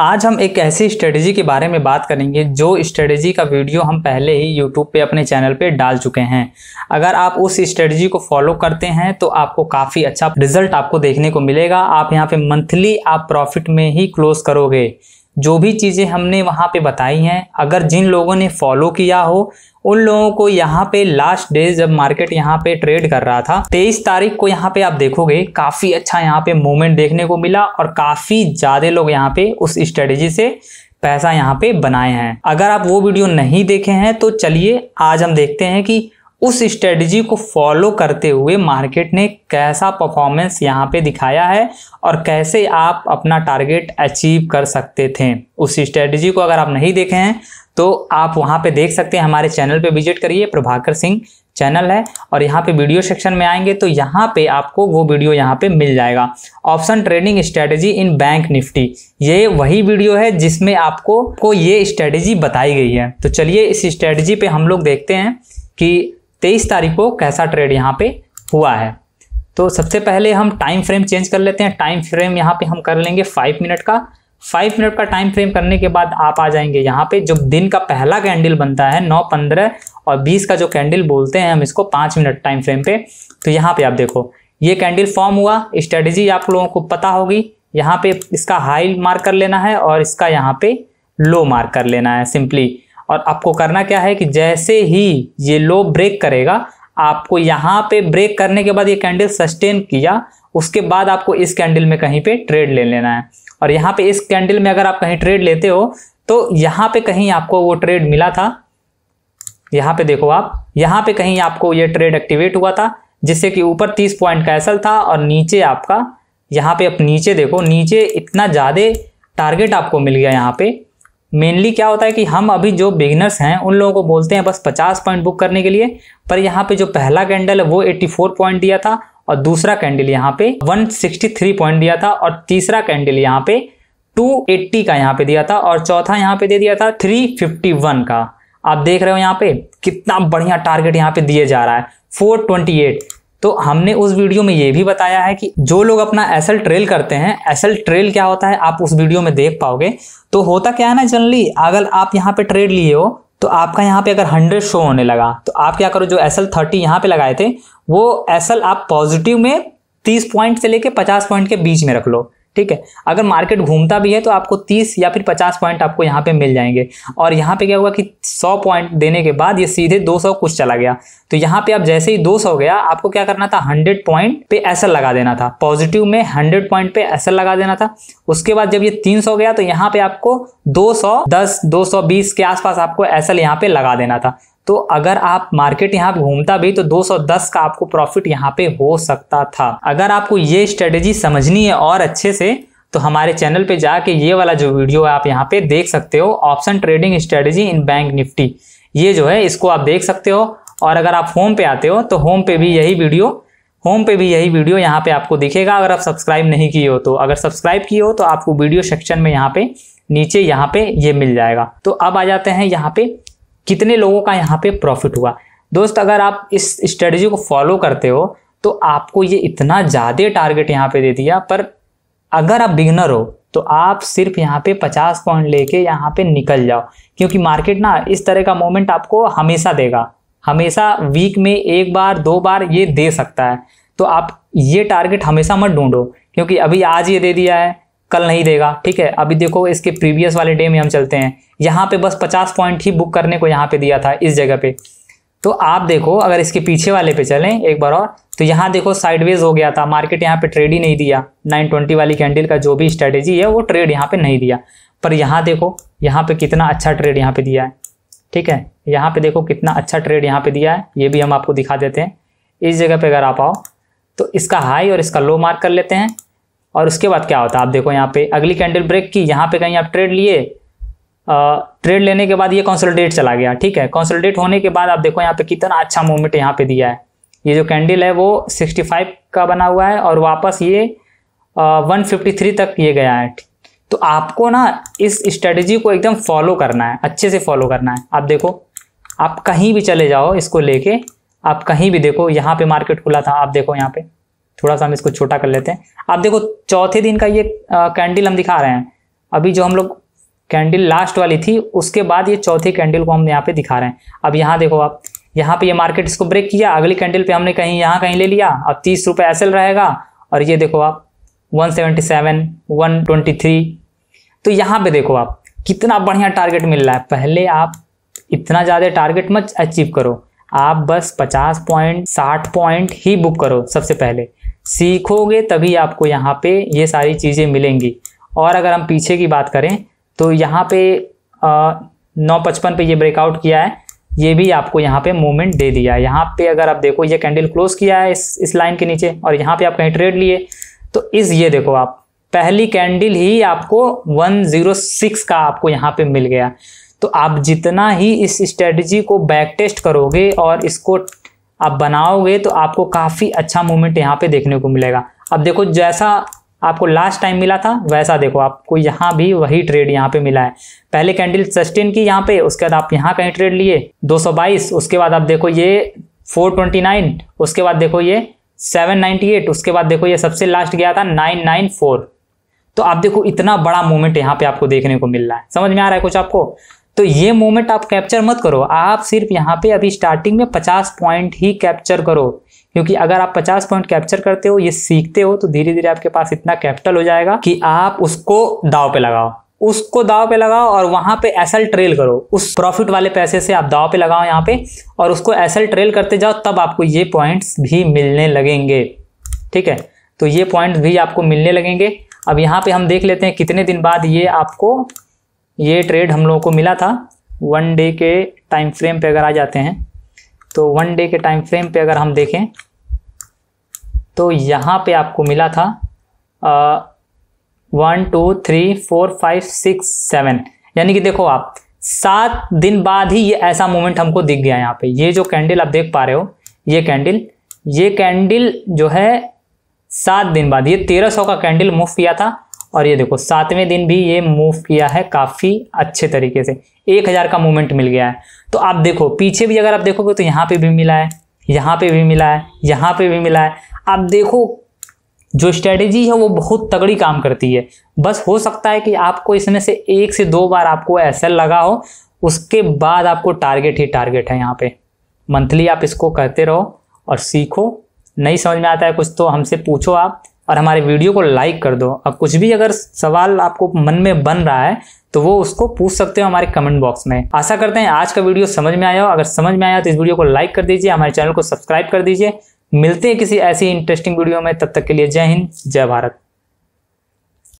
आज हम एक ऐसी स्ट्रेटेजी के बारे में बात करेंगे जो स्ट्रेटेजी का वीडियो हम पहले ही यूट्यूब पे अपने चैनल पे डाल चुके हैं अगर आप उस स्ट्रेटेजी को फॉलो करते हैं तो आपको काफ़ी अच्छा रिजल्ट आपको देखने को मिलेगा आप यहाँ पे मंथली आप प्रॉफिट में ही क्लोज करोगे जो भी चीज़ें हमने वहाँ पे बताई हैं अगर जिन लोगों ने फॉलो किया हो उन लोगों को यहाँ पे लास्ट डे जब मार्केट यहाँ पे ट्रेड कर रहा था तेईस तारीख को यहाँ पे आप देखोगे काफ़ी अच्छा यहाँ पे मूवमेंट देखने को मिला और काफ़ी ज़्यादा लोग यहाँ पे उस स्ट्रेटेजी से पैसा यहाँ पे बनाए हैं अगर आप वो वीडियो नहीं देखे हैं तो चलिए आज हम देखते हैं कि उस स्ट्रेटजी को फॉलो करते हुए मार्केट ने कैसा परफॉर्मेंस यहाँ पे दिखाया है और कैसे आप अपना टारगेट अचीव कर सकते थे उस स्ट्रेटजी को अगर आप नहीं देखे हैं तो आप वहाँ पे देख सकते हैं हमारे चैनल पे विजिट करिए प्रभाकर सिंह चैनल है और यहाँ पे वीडियो सेक्शन में आएंगे तो यहाँ पे आपको वो वीडियो यहाँ पे मिल जाएगा option trading strategy in Bank Nifty ये वही वीडियो है जिसमें आपको को ये स्ट्रेटजी बताई गई है तो चलिए इस स्ट्रेटजी पे हम लोग देखते हैं कि तेईस तारीख को कैसा ट्रेड यहाँ पे हुआ है तो सबसे पहले हम टाइम फ्रेम चेंज कर लेते हैं टाइम फ्रेम यहाँ पे हम कर लेंगे फाइव मिनट का फाइव मिनट का टाइम फ्रेम करने के बाद आप आ जाएंगे यहाँ पे जो दिन का पहला कैंडल बनता है नौ पंद्रह और बीस का जो कैंडल बोलते हैं हम इसको पाँच मिनट टाइम फ्रेम पे तो यहाँ पे आप देखो ये कैंडल फॉर्म हुआ स्ट्रेटेजी आप लोगों को पता होगी यहाँ पे इसका हाई मार्क कर लेना है और इसका यहाँ पे लो मार्क कर लेना है सिंपली और आपको करना क्या है कि जैसे ही ये लो ब्रेक करेगा आपको यहाँ पे ब्रेक करने के बाद ये कैंडल सस्टेन किया उसके बाद आपको इस कैंडल में कहीं पे ट्रेड ले लेना है और यहाँ पे इस कैंडल में अगर आप कहीं ट्रेड लेते हो तो यहाँ पे कहीं आपको वो ट्रेड मिला था यहाँ पे देखो आप यहाँ पे कहीं आपको ये ट्रेड एक्टिवेट हुआ था जिससे कि ऊपर तीस पॉइंट का एसल था और नीचे आपका यहाँ पे आप नीचे देखो नीचे इतना ज़्यादा टारगेट आपको मिल गया यहाँ पे मेनली क्या होता है कि हम अभी जो बिगनर्स हैं उन लोगों को बोलते हैं बस 50 पॉइंट बुक करने के लिए पर यहाँ पे जो पहला कैंडल है वो 84 पॉइंट दिया था और दूसरा कैंडल यहाँ पे 163 पॉइंट दिया था और तीसरा कैंडल यहाँ पे 280 का यहाँ पे दिया था और चौथा यहाँ पे दे दिया था 351 का आप देख रहे हो यहाँ पे कितना बढ़िया टारगेट यहाँ पे दिए जा रहा है फोर तो हमने उस वीडियो में ये भी बताया है कि जो लोग अपना एसल ट्रेल करते हैं एसल ट्रेल क्या होता है आप उस वीडियो में देख पाओगे तो होता क्या है ना जनरली अगर आप यहाँ पे ट्रेड लिए हो तो आपका यहाँ पे अगर हंड्रेड शो होने लगा तो आप क्या करो जो एस एल थर्टी यहाँ पे लगाए थे वो एस एल आप पॉजिटिव में तीस पॉइंट से लेके पचास पॉइंट के बीच में रख लो ठीक है अगर मार्केट घूमता भी है तो आपको 30 या फिर 50 पॉइंट आपको यहाँ पे मिल जाएंगे और यहाँ पे क्या हुआ कि 100 पॉइंट देने के बाद ये सीधे 200 कुछ चला गया तो यहाँ पे आप जैसे ही 200 गया आपको क्या करना था 100 पॉइंट पे एसल लगा देना था पॉजिटिव में 100 पॉइंट पे एसल लगा देना था उसके बाद जब ये 300 गया तो यहाँ पे आपको 210 220 के आसपास आपको एसल यहाँ पे लगा देना था तो अगर आप मार्केट यहाँ पे घूमता भी तो 210 का आपको प्रॉफिट यहाँ पे हो सकता था अगर आपको ये स्ट्रेटेजी समझनी है और अच्छे से तो हमारे चैनल पे जाके ये वाला जो वीडियो है आप यहाँ पे देख सकते हो option trading strategy in Bank Nifty ये जो है इसको आप देख सकते हो और अगर आप होम पे आते हो तो होम पे भी यही वीडियो होम पे भी यही वीडियो यहाँ पे आपको दिखेगा अगर आप सब्सक्राइब नहीं किए हो तो अगर सब्सक्राइब किए हो तो आपको वीडियो सेक्शन में यहाँ पे नीचे यहाँ पे ये मिल जाएगा तो अब आ जाते हैं यहाँ पे कितने लोगों का यहाँ पे प्रॉफिट हुआ दोस्त अगर आप इस स्ट्रेटजी को फॉलो करते हो तो आपको ये इतना ज़्यादा टारगेट यहाँ पे दे दिया पर अगर आप बिगनर हो तो आप सिर्फ यहाँ पे 50 पॉइंट लेके यहाँ पे निकल जाओ क्योंकि मार्केट ना इस तरह का मोमेंट आपको हमेशा देगा हमेशा वीक में एक बार दो बार ये दे सकता है तो आप ये टारगेट हमेशा मत ढूंढो क्योंकि अभी आज ये दे दिया है कल नहीं देगा ठीक है अभी देखो इसके प्रीवियस वाले डे में हम चलते हैं यहाँ पे बस पचास पॉइंट ही बुक करने को यहाँ पे दिया था इस जगह पे तो आप देखो अगर इसके पीछे वाले पे चलें एक बार और तो यहाँ देखो साइडवेज हो गया था मार्केट यहाँ पे ट्रेड ही नहीं दिया 920 वाली कैंडल का जो भी स्ट्रेटेजी है वो ट्रेड यहाँ पे नहीं दिया पर यहाँ देखो यहाँ पे कितना अच्छा ट्रेड यहाँ पे दिया है ठीक है यहाँ पे देखो कितना अच्छा ट्रेड यहाँ पे दिया है ये भी हम आपको दिखा देते हैं इस जगह पर अगर आप आओ तो इसका हाई और इसका लो मार्क कर लेते हैं और उसके बाद क्या होता है आप देखो यहाँ पे अगली कैंडल ब्रेक की यहाँ पे कहीं आप ट्रेड लिए ट्रेड लेने के बाद ये कॉन्सल्टेट चला गया ठीक है कॉन्सल्टेट होने के बाद आप देखो यहाँ पे कितना अच्छा मूवमेंट यहाँ पे दिया है ये जो कैंडल है वो 65 का बना हुआ है और वापस ये वन फिफ्टी तक ये गया है तो आपको ना इस स्ट्रेटेजी को एकदम फॉलो करना है अच्छे से फॉलो करना है आप देखो आप कहीं भी चले जाओ इसको लेके आप कहीं भी देखो यहाँ पे मार्केट खुला था आप देखो यहाँ पे थोड़ा सा हम इसको छोटा कर लेते हैं आप देखो चौथे दिन का ये कैंडल हम दिखा रहे हैं अभी जो हम लोग कैंडल लास्ट वाली थी उसके बाद ये चौथे कैंडल को हम यहाँ पे दिखा रहे हैं अब यहाँ देखो आप यहाँ पे ये मार्केट इसको ब्रेक किया अगली कैंडल पे हमने कहीं यहाँ कहीं ले लिया अब तीस रुपये एस रहेगा और ये देखो आप 177, 123 तो यहाँ पे देखो आप कितना बढ़िया टारगेट मिल रहा है पहले आप इतना ज़्यादा टारगेट मत अचीव करो आप बस पचास पॉइंट साठ पॉइंट ही बुक करो सबसे पहले सीखोगे तभी आपको यहाँ पे ये सारी चीज़ें मिलेंगी और अगर हम पीछे की बात करें तो यहाँ पे नौ पचपन पे ये ब्रेकआउट किया है ये भी आपको यहाँ पे मूवमेंट दे दिया है यहाँ पे अगर आप देखो ये कैंडल क्लोज किया है इस इस लाइन के नीचे और यहाँ पे आप कहीं ट्रेड लिए तो इस ये देखो आप पहली कैंडल ही आपको 106 का आपको यहाँ पे मिल गया तो आप जितना ही इस स्ट्रेटजी को बैक टेस्ट करोगे और इसको आप बनाओगे तो आपको काफ़ी अच्छा मूवमेंट यहाँ पे देखने को मिलेगा अब देखो जैसा आपको लास्ट टाइम मिला था वैसा देखो आपको यहाँ भी वही ट्रेड यहाँ पे मिला है पहले कैंडल सस्टेन की यहाँ पे उसके बाद आप यहाँ कहीं ट्रेड लिए 222 उसके बाद आप देखो ये 429 उसके बाद देखो ये 798 उसके बाद देखो ये सबसे लास्ट गया था 994 तो आप देखो इतना बड़ा मूवमेंट यहाँ पे आपको देखने को मिल रहा है समझ में आ रहा है कुछ आपको तो ये मोमेंट आप कैप्चर मत करो आप सिर्फ यहाँ पे अभी स्टार्टिंग में 50 पॉइंट ही कैप्चर करो क्योंकि अगर आप 50 पॉइंट कैप्चर करते हो ये सीखते हो तो धीरे धीरे आपके पास इतना कैपिटल हो जाएगा कि आप उसको दाव पे लगाओ उसको दाव पे लगाओ और वहां पे एसएल ट्रेल करो उस प्रॉफिट वाले पैसे से आप दाव पे लगाओ यहाँ पे और उसको एसएल ट्रेल करते जाओ तब आपको ये पॉइंट्स भी मिलने लगेंगे ठीक है तो ये पॉइंट्स भी आपको मिलने लगेंगे अब यहाँ पे हम देख लेते हैं कितने दिन बाद ये आपको ये ट्रेड हम लोगों को मिला था वन डे के टाइम फ्रेम पे अगर आ जाते हैं तो वन डे के टाइम फ्रेम पे अगर हम देखें तो यहाँ पे आपको मिला था one two three four five six seven यानी कि देखो आप सात दिन बाद ही ये ऐसा मोमेंट हमको दिख गया यहाँ पे ये जो कैंडल आप देख पा रहे हो ये कैंडल ये कैंडल जो है सात दिन बाद ये तेरह सौ का कैंडल मूव किया था और ये देखो सातवें दिन भी ये मूव किया है काफ़ी अच्छे तरीके से एक हज़ार का मूवमेंट मिल गया है तो आप देखो पीछे भी अगर आप देखोगे तो यहाँ पे भी मिला है यहाँ पे भी मिला है यहाँ पे भी मिला है आप देखो जो स्ट्रेटेजी है वो बहुत तगड़ी काम करती है बस हो सकता है कि आपको इसमें से एक से दो बार आपको ऐसा लगा हो उसके बाद आपको टारगेट ही टारगेट है यहाँ पे मंथली आप इसको करते रहो और सीखो नहीं समझ में आता है कुछ तो हमसे पूछो आप और हमारे वीडियो को लाइक कर दो अब कुछ भी अगर सवाल आपको मन में बन रहा है तो वो उसको पूछ सकते हो हमारे कमेंट बॉक्स में आशा करते हैं आज का वीडियो समझ में आया हो अगर समझ में आया तो इस वीडियो को लाइक कर दीजिए हमारे चैनल को सब्सक्राइब कर दीजिए मिलते हैं किसी ऐसी इंटरेस्टिंग वीडियो में तब तक के लिए जय हिंद जय भारत